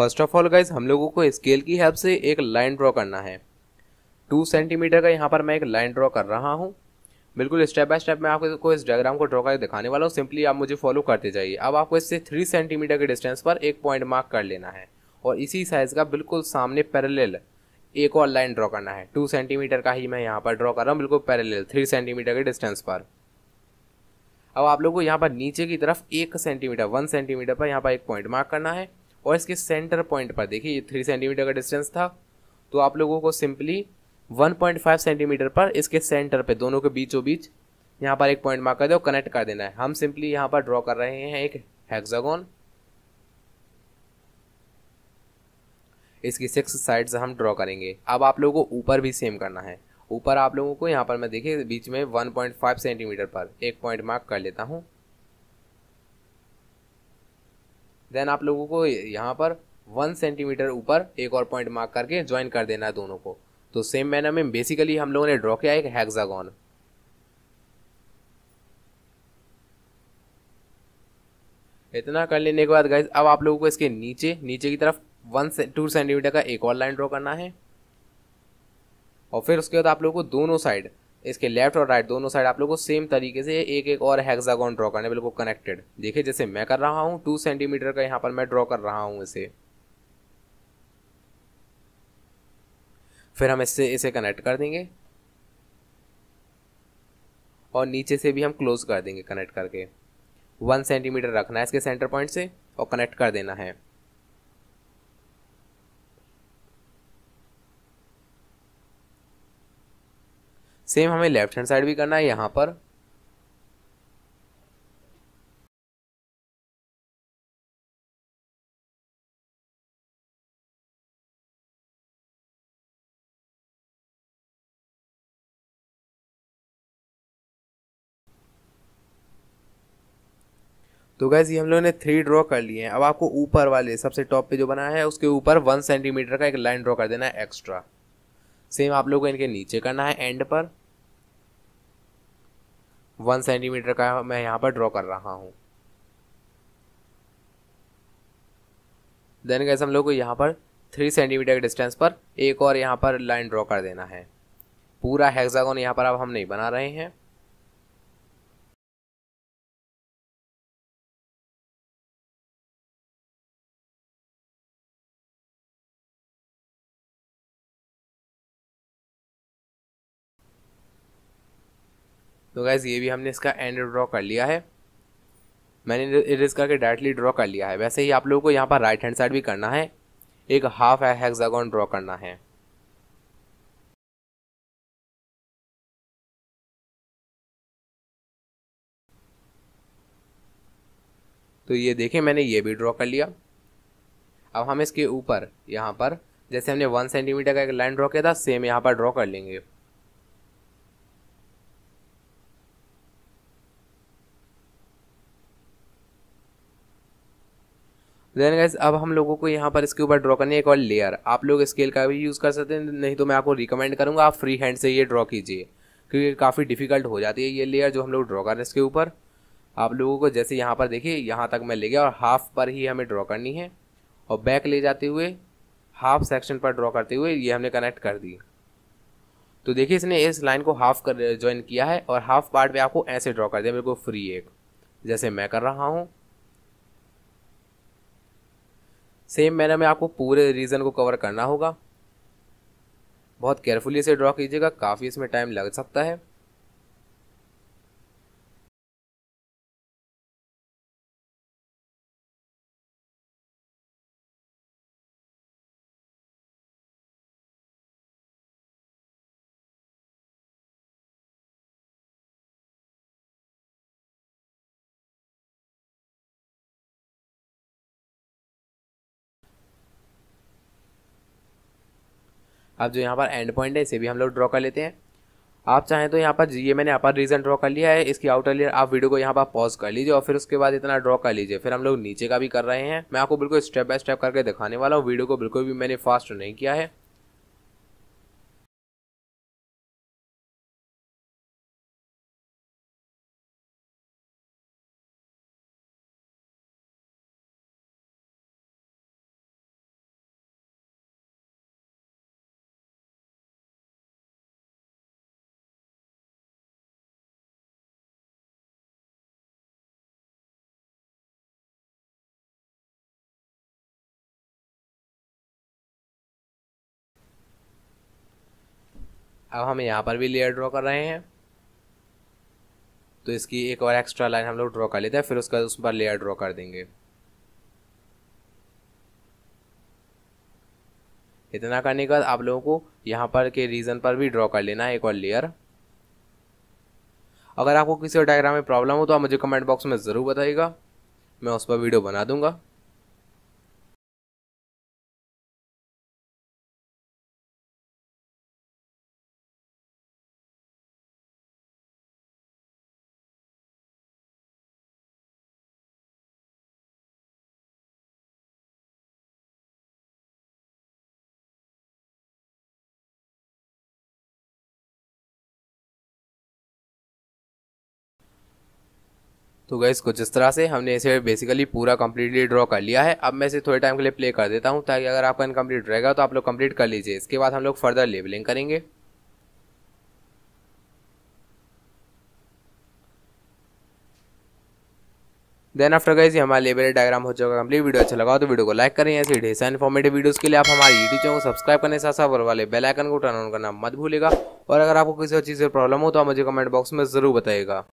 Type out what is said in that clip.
first of all guys हम लोगों को स्केल की हेल्प से एक लाइन ड्रॉ करना है टू सेंटीमीटर का यहाँ पर मैं एक लाइन ड्रॉ कर रहा हूँ बिल्कुल स्टेप बाय स्टेप मैं आपको इस डायग्राम को ड्रॉ कर दिखाने वाला हूँ सिंपली आप मुझे फॉलो करते जाइए अब आपको इससे थ्री सेंटीमीटर के डिस्टेंस पर एक पॉइंट मार्क कर लेना है और इसी साइज़ का बिल्कुल सामने पैरेलल एक और लाइन ड्रॉ करना है टू सेंटीमीटर का ही मैं यहाँ पर ड्रॉ कर रहा हूँ बिल्कुल पैरेलल थ्री सेंटीमीटर के डिस्टेंस पर अब आप लोगों को यहाँ पर नीचे की तरफ एक सेंटीमीटर वन सेंटीमीटर पर यहाँ पर एक पॉइंट मार्क करना है और इसके सेंटर पॉइंट पर देखिए ये थ्री सेंटीमीटर का डिस्टेंस था तो आप लोगों को सिंपली 1.5 सेंटीमीटर पर इसके सेंटर पे दोनों के बीचों बीच यहाँ पर एक पॉइंट मार्क कर और कनेक्ट कर देना है हम सिंपली यहाँ पर ड्रॉ कर रहे हैं एक हेक्सागोन इसकी सिक्स साइड्स हम ड्रॉ करेंगे अब आप लोगों को ऊपर भी सेम करना है ऊपर आप लोगों को यहाँ पर मैं देखिए बीच में 1.5 सेंटीमीटर पर एक पॉइंट मार्क कर लेता हूँ देन आप लोगों को यहाँ पर वन सेंटीमीटर ऊपर एक और पॉइंट मार्क करके ज्वाइन कर देना है दोनों को तो सेम मैनर में बेसिकली हम लोगों ने ड्रॉ किया एक हैगजागॉन इतना कर लेने के बाद गाइज अब आप लोगों को इसके नीचे नीचे की तरफ वन से टू सेंटीमीटर का एक और लाइन ड्रॉ करना है और फिर उसके बाद आप लोगों को दोनों साइड इसके लेफ्ट और राइट दोनों साइड आप लोग को सेम तरीके से एक एक और हेक्सागोन ड्रॉ करने बिल्कुल कनेक्टेड देखिए जैसे मैं कर रहा हूँ टू सेंटीमीटर का यहाँ पर मैं ड्रॉ कर रहा हूँ इसे फिर हम इससे इसे कनेक्ट कर देंगे और नीचे से भी हम क्लोज कर देंगे कनेक्ट करके वन सेंटीमीटर रखना है इसके सेंटर पॉइंट से और कनेक्ट कर देना है सेम हमें लेफ्ट हैंड साइड भी करना है यहां पर तो गैस ये हम लोगों ने थ्री ड्रॉ कर लिए हैं अब आपको ऊपर वाले सबसे टॉप पे जो बनाया है उसके ऊपर वन सेंटीमीटर का एक लाइन ड्रॉ कर देना है एक्स्ट्रा सेम आप लोगों को इनके नीचे करना है एंड पर वन सेंटीमीटर का मैं यहाँ पर ड्रॉ कर रहा हूँ देन कैसे हम लोग को यहाँ पर थ्री सेंटीमीटर के डिस्टेंस पर एक और यहाँ पर लाइन ड्रॉ कर देना है पूरा हेक्सागोन यहाँ पर अब हम नहीं बना रहे हैं तो गैस ये भी हमने इसका एंड ड्रॉ कर लिया है मैंने इरेज करके डायरेक्टली ड्रॉ कर लिया है वैसे ही आप लोगों को यहाँ पर राइट हैंड साइड भी करना है एक हाफ हेक्सागोन ड्रॉ करना है तो ये देखें मैंने ये भी ड्रॉ कर लिया अब हम इसके ऊपर यहाँ पर जैसे हमने वन सेंटीमीटर का एक लाइन ड्रॉ किया था सेम यहाँ पर ड्रॉ कर लेंगे देन गैस अब हम लोगों को यहाँ पर इसके ऊपर ड्रॉ करनी है एक और लेयर आप लोग स्केल का भी यूज़ कर सकते हैं नहीं तो मैं आपको रिकमेंड करूँगा आप फ्री हैंड से ये ड्रॉ कीजिए क्योंकि काफ़ी डिफिकल्ट हो जाती है ये लेयर जो हम लोग ड्रॉ कर रहे हैं इसके ऊपर आप लोगों को जैसे यहाँ पर देखिए यहाँ तक मैं ले गया और हाफ पर ही हमें ड्रॉ करनी है और बैक ले जाते हुए हाफ सेक्शन पर ड्रॉ करते हुए ये हमने कनेक्ट कर दी तो देखिए इसने इस लाइन को हाफ कर ज्वाइन किया है और हाफ पार्ट पे आपको ऐसे ड्रॉ कर दिया बिल्कुल फ्री एक जैसे मैं कर रहा हूँ सेम मैनर में आपको पूरे रीजन को कवर करना होगा बहुत केयरफुली इसे ड्रॉ कीजिएगा काफ़ी इसमें टाइम लग सकता है अब जो यहाँ पर एंड पॉइंट है इसे भी हम लोग ड्रॉ कर लेते हैं आप चाहें तो यहाँ पर ये मैंने यहाँ पर रीजन ड्रॉ कर लिया है इसकी आउटर लेयर आप वीडियो को यहाँ पर पॉज कर लीजिए और फिर उसके बाद इतना ड्रॉ कर लीजिए फिर हम लोग नीचे का भी कर रहे हैं मैं आपको बिल्कुल स्टेप बाय स्टेप करके दिखाने वाला हूँ वीडियो को बिल्कुल भी मैंने फास्ट नहीं किया है अब हम यहाँ पर भी लेयर ड्रॉ कर रहे हैं तो इसकी एक और एक्स्ट्रा लाइन हम लोग ड्रॉ कर लेते हैं फिर उसका उस पर लेयर ड्रॉ कर देंगे इतना करने के बाद आप लोगों को यहाँ पर के रीज़न पर भी ड्रॉ कर लेना है एक और लेयर अगर आपको किसी और डायग्राम में प्रॉब्लम हो तो आप मुझे कमेंट बॉक्स में ज़रूर बताइएगा मैं उस पर वीडियो बना दूंगा तो गैस कुछ इस तरह से हमने इसे बेसिकली पूरा कम्प्लीटली ड्रॉ कर लिया है अब मैं इसे थोड़े टाइम के लिए प्ले कर देता हूँ ताकि अगर आपका इनकम्प्लीट रहेगा तो आप लोग कम्प्लीट कर लीजिए इसके बाद हम लोग फर्दर लेबलिंग करेंगे देन आफ्टर गाइज ये हमारा लेबर डायग्राम हो चुका कंप्लीट वीडियो अच्छा लगा तो वीडियो को लाइक करें ऐसे ढेर सारे इन्फॉर्मेटिव वीडियोस के लिए आप हमारे यूट्यूब चैनल को सब्सक्राइब करने साथ साथ वाले बेल आइकन को टर्न ऑन करना मत भूलेगा और अगर आपको किसी और चीज़ से प्रॉब्लम हो तो आप मुझे कमेंट बॉक्स में ज़रूर बताएगा